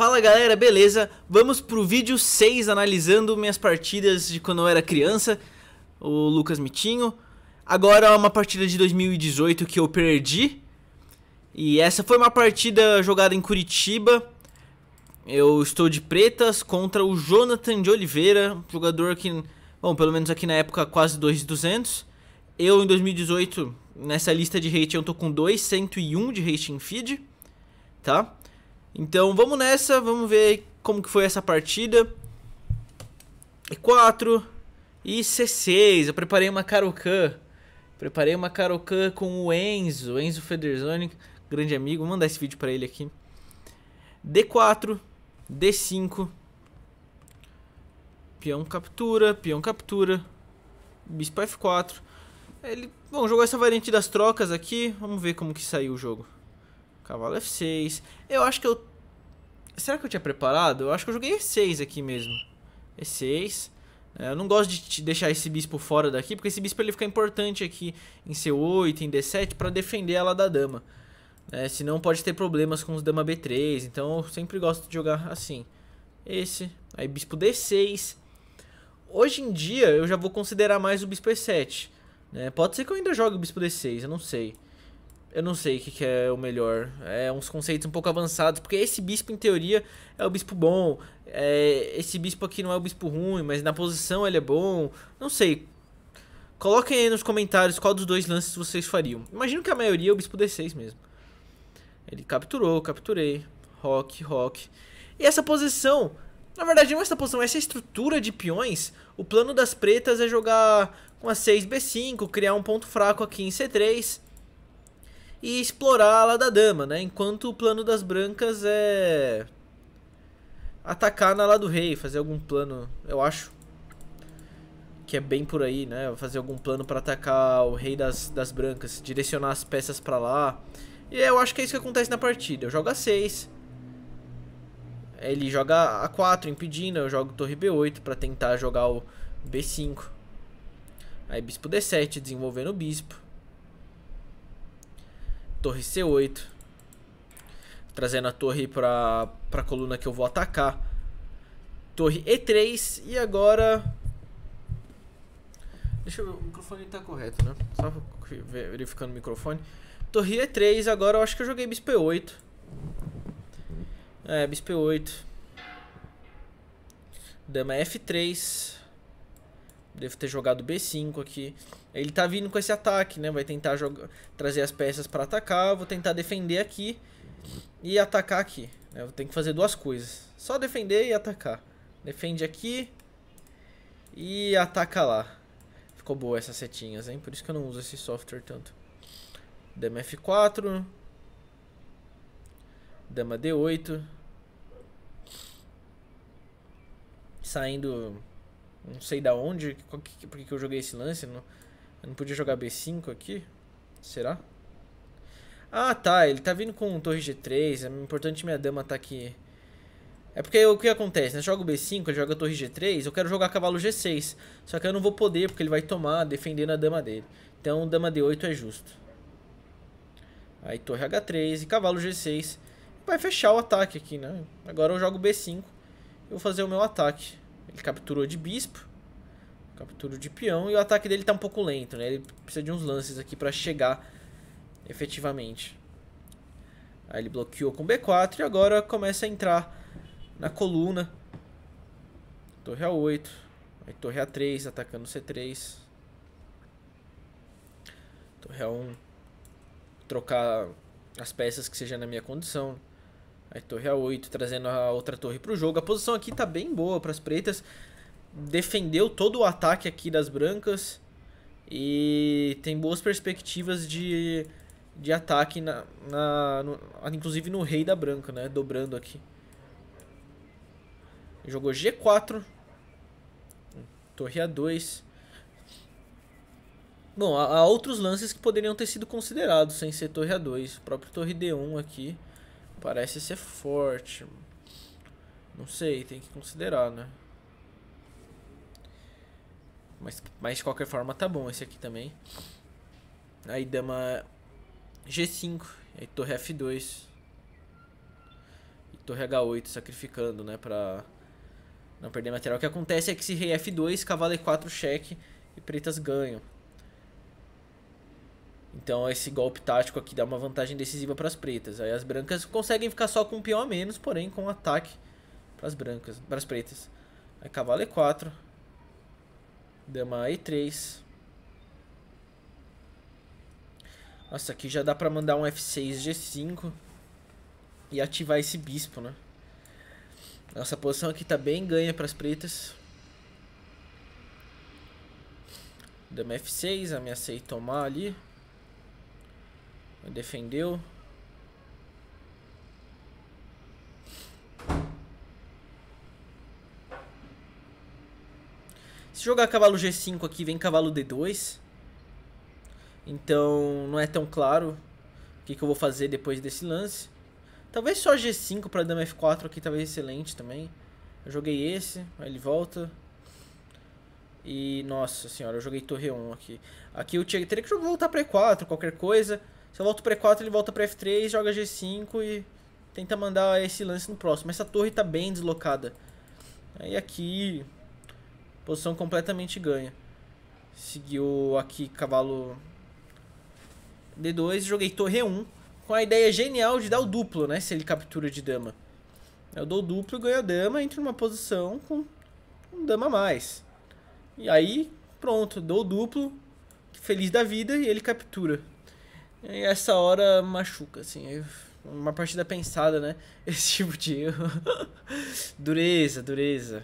Fala galera, beleza? Vamos pro vídeo 6 analisando minhas partidas de quando eu era criança, o Lucas Mitinho. Agora é uma partida de 2018 que eu perdi. E essa foi uma partida jogada em Curitiba. Eu estou de pretas contra o Jonathan de Oliveira, um jogador que, bom, pelo menos aqui na época quase 2,200. Eu em 2018, nessa lista de rating, eu tô com 2,101 de rating feed, Tá? Então vamos nessa, vamos ver como que foi essa partida. E4 e C6, eu preparei uma Karokan. Preparei uma Karokan com o Enzo, Enzo Federzoni, grande amigo, vou mandar esse vídeo para ele aqui. D4, D5. Peão captura, peão captura. Bispo F4. Ele, bom, jogou essa variante das trocas aqui, vamos ver como que saiu o jogo. Cavalo F6. Eu acho que eu... Será que eu tinha preparado? Eu acho que eu joguei E6 aqui mesmo. E6. Né? Eu não gosto de deixar esse bispo fora daqui, porque esse bispo ele fica importante aqui em C8, em D7, para defender ela da dama. É, né? senão pode ter problemas com os dama B3, então eu sempre gosto de jogar assim. Esse, aí bispo D6. Hoje em dia eu já vou considerar mais o bispo E7. Né? Pode ser que eu ainda jogue o bispo D6, eu não sei. Eu não sei o que, que, é o melhor. É uns conceitos um pouco avançados, porque esse bispo, em teoria, é o bispo bom. É, esse bispo aqui não é o bispo ruim, mas na posição ele é bom. Não sei. Coloquem aí nos comentários qual dos dois lances vocês fariam. Imagino que a maioria é o bispo D6 mesmo. Ele capturou, capturei. Rock, rock. E essa posição, na verdade não é essa posição, é essa estrutura de peões, o plano das pretas é jogar com a 6 B5, criar um ponto fraco aqui em C3 e explorar a ala da dama, né? Enquanto o plano das brancas é atacar na ala do rei, fazer algum plano, eu acho que é bem por aí, né? Fazer algum plano para atacar o rei das, das brancas, direcionar as peças para lá. E eu acho que é isso que acontece na partida. Eu jogo a 6. Ele joga a 4 impedindo, eu jogo torre B8 para tentar jogar o B5. Aí bispo D7 desenvolvendo o bispo. Torre C8. Trazendo a torre pra, pra coluna que eu vou atacar. Torre E3. E agora... Deixa eu ver, o microfone tá correto, né? Só verificando o microfone. Torre E3, agora eu acho que eu joguei Bispo E8. É, Bispo E8. Dama F3. Devo ter jogado B5 aqui. Ele tá vindo com esse ataque, né? Vai tentar jogar, trazer as peças pra atacar. Vou tentar defender aqui e atacar aqui. Né? Eu tenho que fazer duas coisas. Só defender e atacar. Defende aqui e ataca lá. Ficou boa essas setinhas, hein? Por isso que eu não uso esse software tanto. Dama F4. Dama D8. Saindo não sei da onde, porque que eu joguei esse lance. Não, eu não podia jogar B5 aqui. Será? Ah, tá. Ele tá vindo com torre G3. É importante minha dama tá aqui. É porque o que acontece, né? Joga o B5, ele joga a torre G3, eu quero jogar cavalo G6. Só que eu não vou poder, porque ele vai tomar defendendo a dama dele. Então, dama D8 é justo. Aí torre H3 e cavalo G6. Vai fechar o ataque aqui, né? Agora eu jogo B5 eu vou fazer o meu ataque. Ele capturou de bispo. Captura de peão. E o ataque dele tá um pouco lento, né? Ele precisa de uns lances aqui pra chegar efetivamente. Aí ele bloqueou com B4 e agora começa a entrar na coluna. Torre A8. Aí torre A3 atacando C3. Torre A1. Trocar as peças que seja na minha condição. Aí torre A8, trazendo a outra torre pro jogo. A posição aqui tá bem boa para as pretas. Defendeu todo o ataque aqui das brancas. E tem boas perspectivas de, de ataque, na, na no, inclusive no rei da branca, né? Dobrando aqui. Jogou G4. Torre A2. Bom, há, há outros lances que poderiam ter sido considerados sem ser torre A2. O próprio torre D1 aqui. Parece ser forte. Não sei, tem que considerar, né? Mas, mas de qualquer forma tá bom esse aqui também. Aí dama G5. Aí torre F2. E torre H8 sacrificando, né? Pra não perder material. O que acontece é que se rei F2, cavalo E4 cheque e pretas ganham. Então esse golpe tático aqui dá uma vantagem decisiva para as pretas. Aí as brancas conseguem ficar só com um peão a menos, porém com um ataque para as brancas, para as pretas. Aí cavalo e4, dama e3. Nossa, aqui já dá para mandar um f6, g5 e ativar esse bispo, né? Nossa posição aqui tá bem ganha para as pretas. Dama f6, ameacei tomar ali. Defendeu. Se jogar é cavalo G5 aqui, vem cavalo D2. Então, não é tão claro o que, que eu vou fazer depois desse lance. Talvez só G5 para dama F4 aqui, talvez excelente também. Eu joguei esse, aí ele volta. E, nossa senhora, eu joguei torre 1 aqui. Aqui eu teria que voltar pra E4, qualquer coisa. Se eu volto pro E4, ele volta pra F3, joga G5 e tenta mandar esse lance no próximo. Essa torre tá bem deslocada. Aí aqui, posição completamente ganha. Seguiu aqui cavalo D2, joguei torre 1, com a ideia genial de dar o duplo, né, se ele captura de dama. Eu dou o duplo e ganho a dama, entro numa posição com um dama a mais. E aí, pronto, dou o duplo, feliz da vida, e ele captura. E essa hora machuca, assim. Uma partida pensada, né? Esse tipo de erro. dureza, dureza.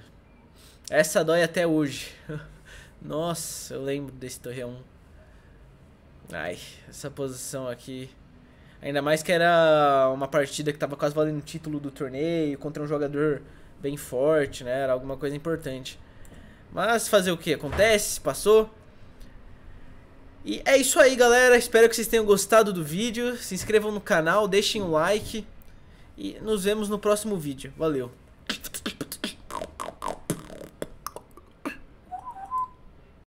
Essa dói até hoje. Nossa, eu lembro desse torreão. Ai, essa posição aqui. Ainda mais que era uma partida que tava quase valendo o título do torneio contra um jogador bem forte, né? Era alguma coisa importante. Mas fazer o que? Acontece, passou. E é isso aí, galera. Espero que vocês tenham gostado do vídeo. Se inscrevam no canal, deixem um like. E nos vemos no próximo vídeo. Valeu!